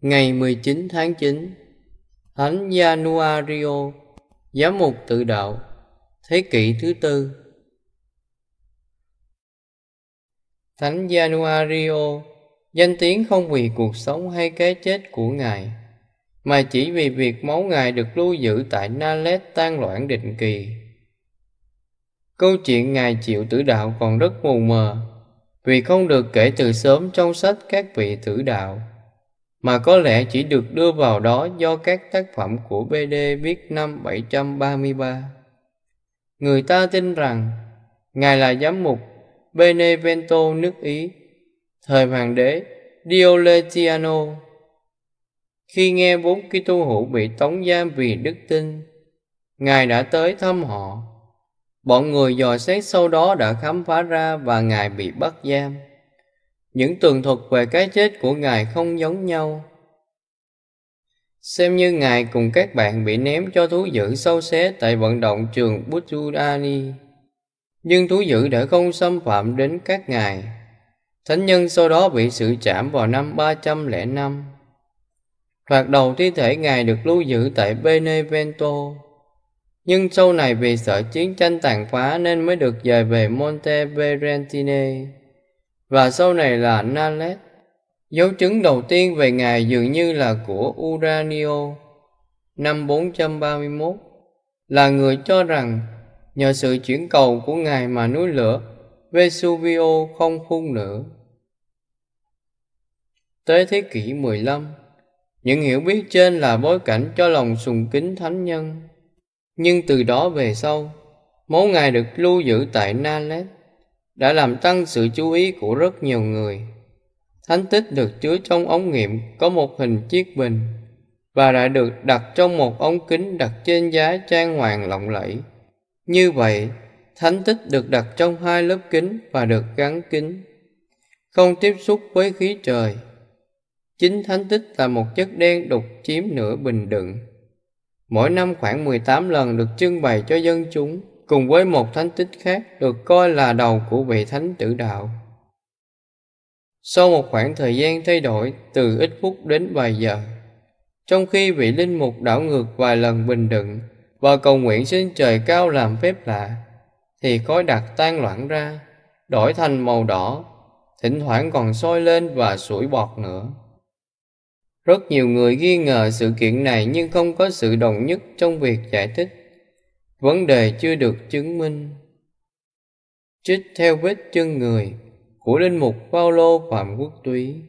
Ngày 19 tháng 9 Thánh Januario Giám mục tự đạo Thế kỷ thứ tư Thánh Januario Danh tiếng không vì cuộc sống hay cái chết của Ngài Mà chỉ vì việc máu Ngài được lưu giữ tại Nalet tan loạn định kỳ Câu chuyện Ngài chịu tử đạo còn rất mù mờ Vì không được kể từ sớm trong sách các vị tử đạo mà có lẽ chỉ được đưa vào đó do các tác phẩm của BD viết năm 733. Người ta tin rằng Ngài là giám mục Benevento nước Ý, thời hoàng đế Diocletiano. Khi nghe bốn ký tu hữu bị tống giam vì đức tin, Ngài đã tới thăm họ. Bọn người dò xét sau đó đã khám phá ra và Ngài bị bắt giam những tường thuật về cái chết của Ngài không giống nhau. Xem như Ngài cùng các bạn bị ném cho thú dữ sâu xé tại vận động trường Butsurani. Nhưng thú dữ đã không xâm phạm đến các ngài. Thánh nhân sau đó bị xử trảm vào năm 305. Thoạt đầu thi thể ngài được lưu giữ tại Benevento. Nhưng sau này vì sợ chiến tranh tàn phá nên mới được dời về Monte Berentine và sau này là Nalet. Dấu chứng đầu tiên về ngài dường như là của Uranio năm 431 là người cho rằng nhờ sự chuyển cầu của ngài mà núi lửa Vesuvio không phun nữa. Tới thế kỷ 15, những hiểu biết trên là bối cảnh cho lòng sùng kính thánh nhân. Nhưng từ đó về sau, máu ngài được lưu giữ tại Nalet đã làm tăng sự chú ý của rất nhiều người. Thánh tích được chứa trong ống nghiệm có một hình chiếc bình và đã được đặt trong một ống kính đặt trên giá trang hoàng lộng lẫy. Như vậy, thánh tích được đặt trong hai lớp kính và được gắn kính, không tiếp xúc với khí trời. Chính thánh tích là một chất đen đục chiếm nửa bình đựng. Mỗi năm khoảng 18 lần được trưng bày cho dân chúng cùng với một thánh tích khác được coi là đầu của vị thánh tử đạo. Sau một khoảng thời gian thay đổi từ ít phút đến vài giờ, trong khi vị linh mục đảo ngược vài lần bình đựng và cầu nguyện xin trời cao làm phép lạ, thì khói đặc tan loãng ra, đổi thành màu đỏ, thỉnh thoảng còn sôi lên và sủi bọt nữa. Rất nhiều người nghi ngờ sự kiện này nhưng không có sự đồng nhất trong việc giải thích vấn đề chưa được chứng minh. Trích theo vết chân người của Linh Mục Paulo Phạm Quốc Túy